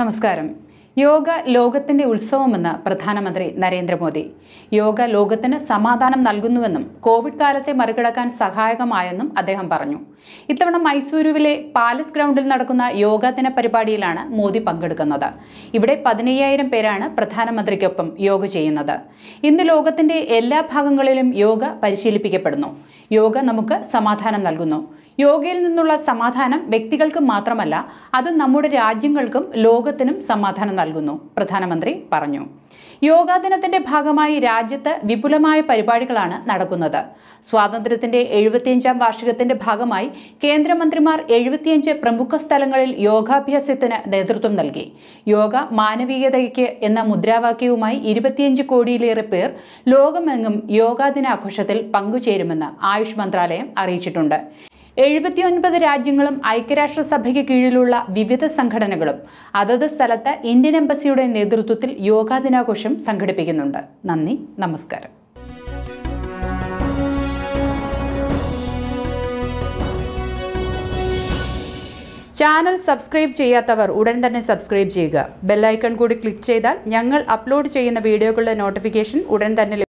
നമസ്കാരം യോഗ ലോകത്തിന്റെ ഉത്സവമെന്ന് പ്രധാനമന്ത്രി നരേന്ദ്രമോദി യോഗ ലോകത്തിന് സമാധാനം നൽകുന്നുവെന്നും കോവിഡ് കാലത്തെ മറികടക്കാൻ സഹായകമായെന്നും അദ്ദേഹം പറഞ്ഞു ഇത്തവണ മൈസൂരുവിലെ പാലസ് ഗ്രൗണ്ടിൽ നടക്കുന്ന യോഗാ ദിന പരിപാടിയിലാണ് മോദി പങ്കെടുക്കുന്നത് ഇവിടെ പതിനയ്യായിരം പേരാണ് പ്രധാനമന്ത്രിക്കൊപ്പം യോഗ ചെയ്യുന്നത് ഇന്ന് ലോകത്തിന്റെ എല്ലാ ഭാഗങ്ങളിലും യോഗ പരിശീലിപ്പിക്കപ്പെടുന്നു യോഗ നമുക്ക് സമാധാനം നൽകുന്നു യോഗയിൽ നിന്നുള്ള സമാധാനം വ്യക്തികൾക്ക് മാത്രമല്ല അത് നമ്മുടെ രാജ്യങ്ങൾക്കും ലോകത്തിനും സമാധാനം നൽകുന്നു പ്രധാനമന്ത്രി പറഞ്ഞു യോഗാ ദിനത്തിന്റെ ഭാഗമായി രാജ്യത്ത് വിപുലമായ പരിപാടികളാണ് നടക്കുന്നത് സ്വാതന്ത്ര്യത്തിന്റെ എഴുപത്തിയഞ്ചാം വാർഷികത്തിന്റെ ഭാഗമായി കേന്ദ്രമന്ത്രിമാർ എഴുപത്തിയഞ്ച് പ്രമുഖ സ്ഥലങ്ങളിൽ യോഗാഭ്യാസത്തിന് നേതൃത്വം നൽകി യോഗ മാനവീയതയ്ക്ക് എന്ന മുദ്രാവാക്യവുമായി ഇരുപത്തിയഞ്ച് കോടിയിലേറെ പേർ ലോകമെങ്ങും യോഗാ ദിനാഘോഷത്തിൽ പങ്കുചേരുമെന്ന് ആയുഷ് മന്ത്രാലയം അറിയിച്ചിട്ടുണ്ട് എഴുപത്തിയൊൻപത് രാജ്യങ്ങളും ഐക്യരാഷ്ട്രസഭയ്ക്ക് കീഴിലുള്ള വിവിധ സംഘടനകളും അതത് സ്ഥലത്ത് ഇന്ത്യൻ എംബസിയുടെ നേതൃത്വത്തിൽ യോഗാ ദിനാഘോഷം സംഘടിപ്പിക്കുന്നുണ്ട് നന്ദി നമസ്കാരം ചാനൽ സബ്സ്ക്രൈബ് ചെയ്യാത്തവർ ഉടൻ തന്നെ സബ്സ്ക്രൈബ് ചെയ്യുക ബെല്ലൈക്കൺ കൂടി ക്ലിക്ക് ചെയ്താൽ ഞങ്ങൾ അപ്ലോഡ് ചെയ്യുന്ന വീഡിയോകളുടെ നോട്ടിഫിക്കേഷൻ ഉടൻ തന്നെ